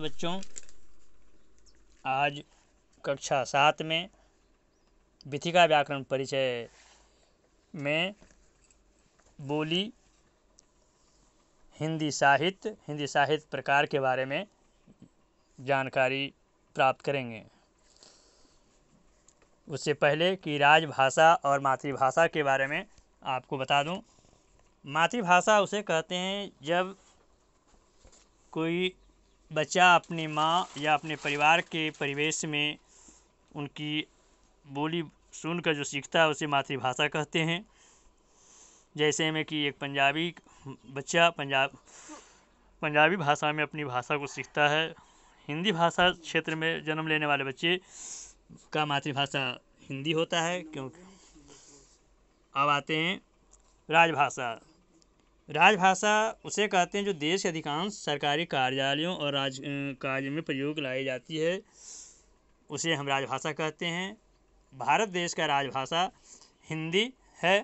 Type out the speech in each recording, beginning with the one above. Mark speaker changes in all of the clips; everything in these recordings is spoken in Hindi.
Speaker 1: बच्चों आज कक्षा सात में विथिका व्याकरण परिचय में बोली हिंदी साहित्य हिंदी साहित्य प्रकार के बारे में जानकारी प्राप्त करेंगे उससे पहले कि राजभाषा और मातृभाषा के बारे में आपको बता दूं मातृभाषा उसे कहते हैं जब कोई बच्चा अपनी माँ या अपने परिवार के परिवेश में उनकी बोली सुनकर जो सीखता है उसे मातृभाषा कहते हैं जैसे में कि एक पंजाबी बच्चा पंजाब पंजाबी भाषा में अपनी भाषा को सीखता है हिंदी भाषा क्षेत्र में जन्म लेने वाले बच्चे का मातृभाषा हिंदी होता है क्योंकि अब आते हैं राजभाषा राजभाषा उसे कहते हैं जो देश के अधिकांश सरकारी कार्यालयों और राज कार्य में प्रयोग लाई जाती है उसे हम राजभाषा कहते हैं भारत देश का राजभाषा हिंदी है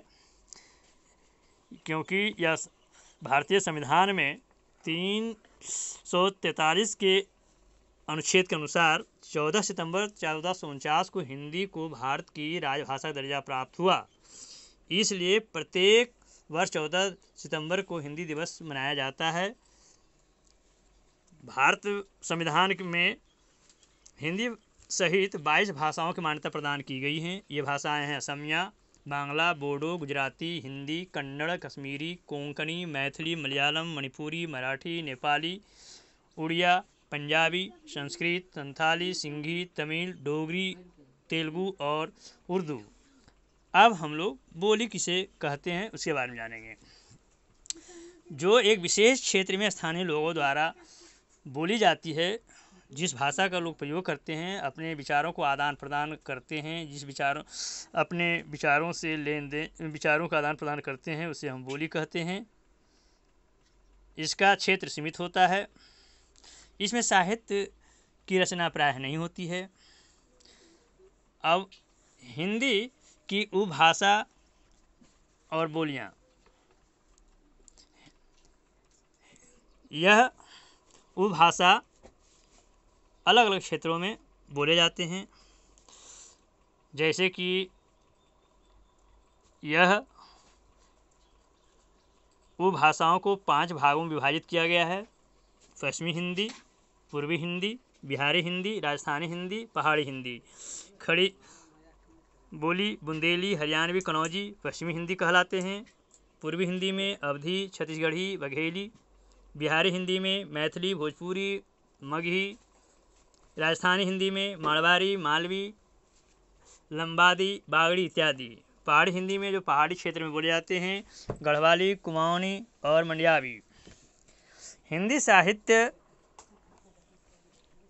Speaker 1: क्योंकि यह भारतीय संविधान में तीन सौ तैंतालीस के अनुच्छेद के अनुसार 14 सितंबर चौदह को हिंदी को भारत की राजभाषा दर्जा प्राप्त हुआ इसलिए प्रत्येक वर्ष चौदह सितंबर को हिंदी दिवस मनाया जाता है भारत संविधान में हिंदी सहित 22 भाषाओं की मान्यता प्रदान की गई हैं ये भाषाएं हैं असमिया बांग्ला बोडो गुजराती हिंदी कन्नड़ कश्मीरी कोंकणी मैथिली मलयालम मणिपुरी मराठी नेपाली उड़िया पंजाबी संस्कृत संथाली सिंघी तमिल डोगरी तेलुगू और उर्दू अब हम लोग बोली किसे कहते हैं उसके बारे में जानेंगे जो एक विशेष क्षेत्र में स्थानीय लोगों द्वारा बोली जाती है जिस भाषा का लोग प्रयोग करते हैं अपने विचारों को आदान प्रदान करते हैं जिस विचारों अपने विचारों से लेन देन विचारों का आदान प्रदान करते हैं उसे हम बोली कहते हैं इसका क्षेत्र सीमित होता है इसमें साहित्य की रचना प्राय नहीं होती है अब हिंदी की उपभाषा और बोलियाँ यह उपभाषा अलग अलग क्षेत्रों में बोले जाते हैं जैसे कि यह उपभाषाओं को पांच भागों में विभाजित किया गया है पश्चिमी हिंदी पूर्वी हिंदी बिहारी हिंदी राजस्थानी हिंदी पहाड़ी हिंदी खड़ी बोली बुंदेली हरियाणवी कनौजी पश्चिमी हिंदी कहलाते हैं पूर्वी हिंदी में अवधि छत्तीसगढ़ी बघेली बिहारी हिंदी में मैथिली भोजपुरी मगही राजस्थानी हिंदी में मारवाड़ी मालवी लंबादी बागड़ी इत्यादि पहाड़ी हिंदी में जो पहाड़ी क्षेत्र में बोले जाते हैं गढ़वाली कुमाऊनी और मंडियावी हिंदी साहित्य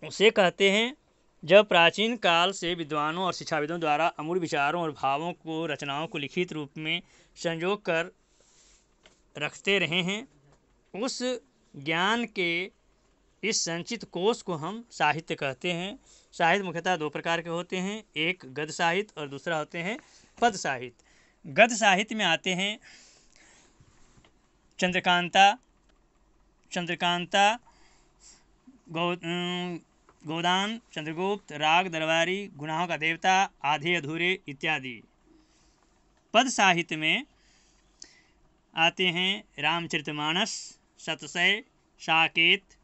Speaker 1: उसे कहते हैं जब प्राचीन काल से विद्वानों और शिक्षाविदों द्वारा अमूल विचारों और भावों को रचनाओं को लिखित रूप में संजो कर रखते रहे हैं उस ज्ञान के इस संचित कोष को हम साहित्य कहते हैं साहित्य मुख्यतः दो प्रकार के होते हैं एक गद्य साहित्य और दूसरा होते हैं पद साहित्य गद्य साहित्य में आते हैं चंद्रकांता चंद्रकांता गौ गोदान चंद्रगुप्त राग दरबारी गुनाहों का देवता आधे अधूरे इत्यादि पद साहित्य में आते हैं रामचरितमानस सतसय साकेत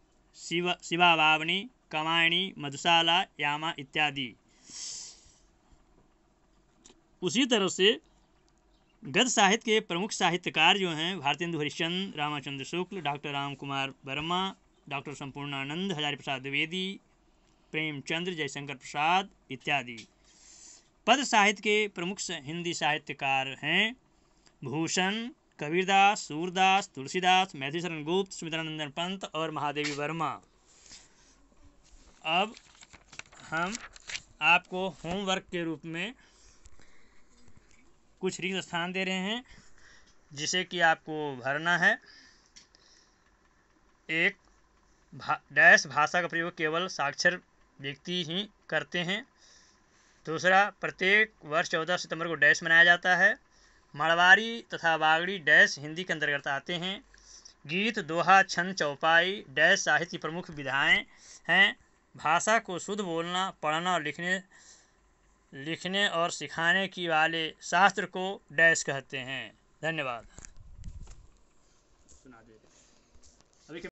Speaker 1: शिव शिवा बावनी कमायणी मधुशाला यामा इत्यादि उसी तरह से गद साहित्य के प्रमुख साहित्यकार जो हैं भारतेंदु हरिश्चंद रामाचंद्र शुक्ल डॉक्टर राम कुमार वर्मा डॉक्टर संपूर्णानंद हजारी प्रसाद द्विवेदी प्रेमचंद्र जयशंकर प्रसाद इत्यादि पद साहित्य के प्रमुख हिंदी साहित्यकार हैं भूषण कबीरदास सूरदास तुलसीदास मैथिलीशरण गुप्त सुमित्रानंदन पंत और महादेवी वर्मा अब हम आपको होमवर्क के रूप में कुछ रिक्त स्थान दे रहे हैं जिसे कि आपको भरना है एक भा, डैश भाषा का प्रयोग केवल साक्षर व्यक्ति ही करते हैं दूसरा प्रत्येक वर्ष चौदह सितंबर को डैश मनाया जाता है मारवाड़ी तथा बागड़ी डैश हिंदी के अंतर्गत आते हैं गीत दोहा छंद चौपाई डैश साहित्य प्रमुख विधाएँ हैं भाषा को शुद्ध बोलना पढ़ना और लिखने लिखने और सिखाने की वाले शास्त्र को डैश कहते हैं धन्यवाद